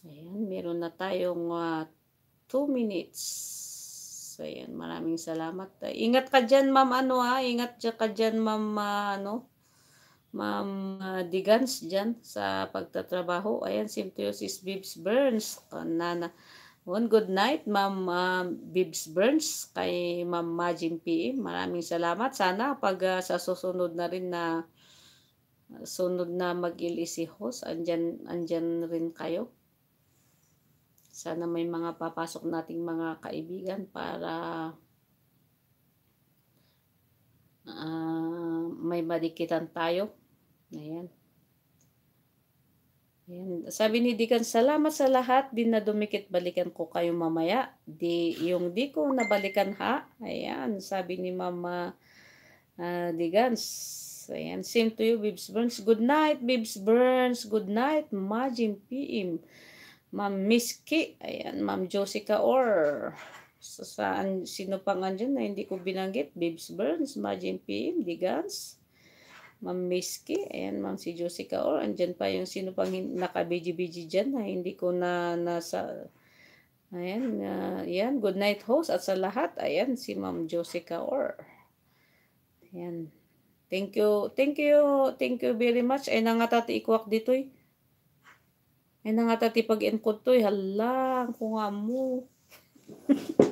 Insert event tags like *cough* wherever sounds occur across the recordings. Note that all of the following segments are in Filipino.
Ayan, meron na tayong 2 uh, ah, minutes. So, ayan, maraming salamat. Uh, ingat ka dyan, ma'am, ano ha? Ingat ka dyan, ma'am, uh, ano? Ma'am uh, Digans dyan sa pagtatrabaho. Ayan, Symptosis Bibs Burns. Kanana. One good night, ma'am uh, Bibs Burns, kay ma'am Majin PM. Maraming salamat. Sana pag uh, sa susunod na rin na sunod na mag-ili si host, andyan, andyan rin kayo. Sana may mga papasok nating mga kaibigan para uh, may madikitan tayo. Ayan. Ayan. Sabi ni Dikan, salamat sa lahat. Di na dumikit, balikan ko kayo mamaya. Di, yung di ko nabalikan ha. Ayan, sabi ni Mama uh, ah, Digan. Ayan, same to you, Bibs Burns. Good night, Bibs Burns. Good night, Majin PM. Ma'am Miski, ayan, Ma'am Josica or sa saan, sino pa nga dyan na hindi ko binanggit, Bibs Burns, Majin PM, Digans, Ma'am Miski, ayan, Ma'am si Josica or andyan pa yung sino pang naka-BGBG dyan na hindi ko na nasa, ayan, uh, ayan, good night host at sa lahat, ayan, si Ma'am Josica or Ayan. Thank you, thank you, thank you very much. Ay, nangatati ikwak dito eh. Ay na nga tati pag ko to, eh. hala, kung nga mo. *laughs*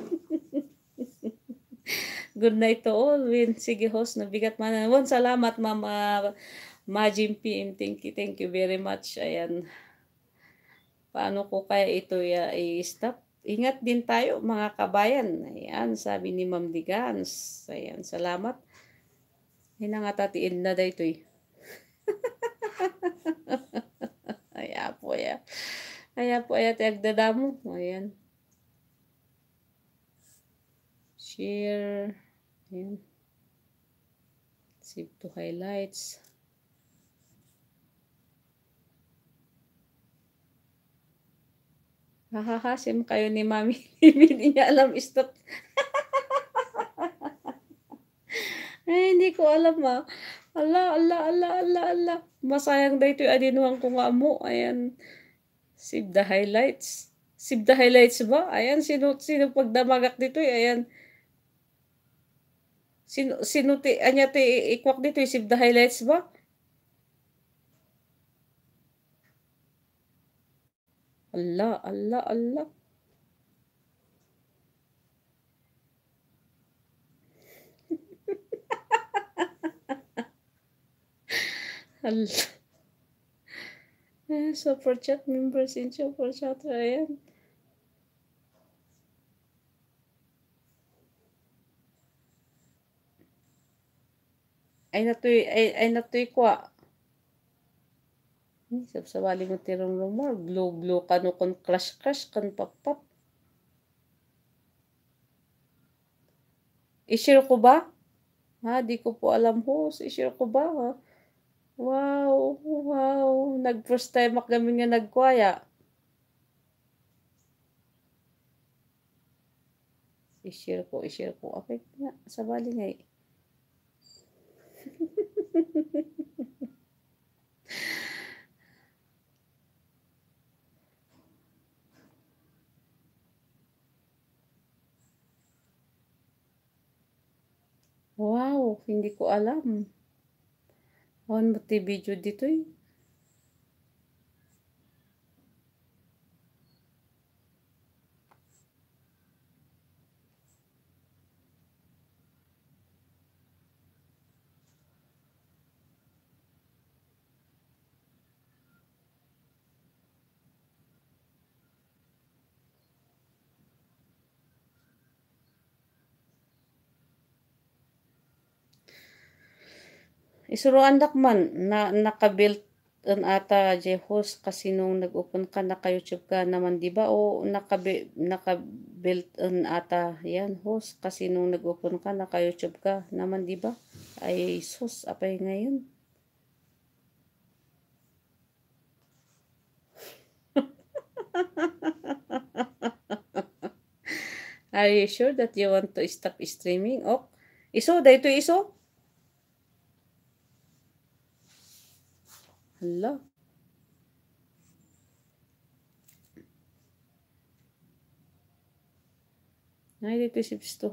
Good night to all. Win, sige host, nabigat man. Wan, salamat mama. Majin PM, thank you, thank you very much. Ayan. Paano ko kaya ito i-stop? Ingat din tayo mga kabayan. Ayan, sabi ni Ma'am Digans. Ayan, salamat. Hinangat tatiin na dito eh. *laughs* po ya. Aya po aya tagdadamo. yan. Share. Ayan. Save to highlights. Hahahasim kayo ni Mami. *laughs* Hindi niya alam stock. *laughs* Ay, hindi ko alam ah. Ala, ala, ala, ala, ala. Masayang dahito yung adinuhan ko nga mo. Ayan. Save the highlights. Save the highlights ba? Ayan, sino, sino pagdamagak dito? Eh? Ayan. Sino, sino ti, anya ti ikwak dito? Eh? Save the highlights ba? Ala, ala, ala. Ayan, super chat members in super chat. Ayan. Ay natuy, ay, ay natuy ko ah. Sab sabali mo tirong rumor. Glow, glow ka no kon crush, crush kan pop, pop. I-share ko ba? Ha, ah, di ko po alam host. I-share ko ba ha? Wow, wow. Nag-first time ako kami nga nagkwaya. I-share ko, i-share ko. Okay na, sabali nga eh. *laughs* wow, hindi ko alam. One motive video dito eh. Isuruan dakman na nakabuilt on ata Jehos kasi nung nag-open ka na ka youtube ka naman 'di ba o naka-built naka ata yan host kasi nung nag-open ka na ka youtube ka naman 'di ba ay sus apay ngayon *laughs* Are you sure that you want to stop streaming? Ok. Iso, dahito iso. Hala. Ay, dito si Pisto.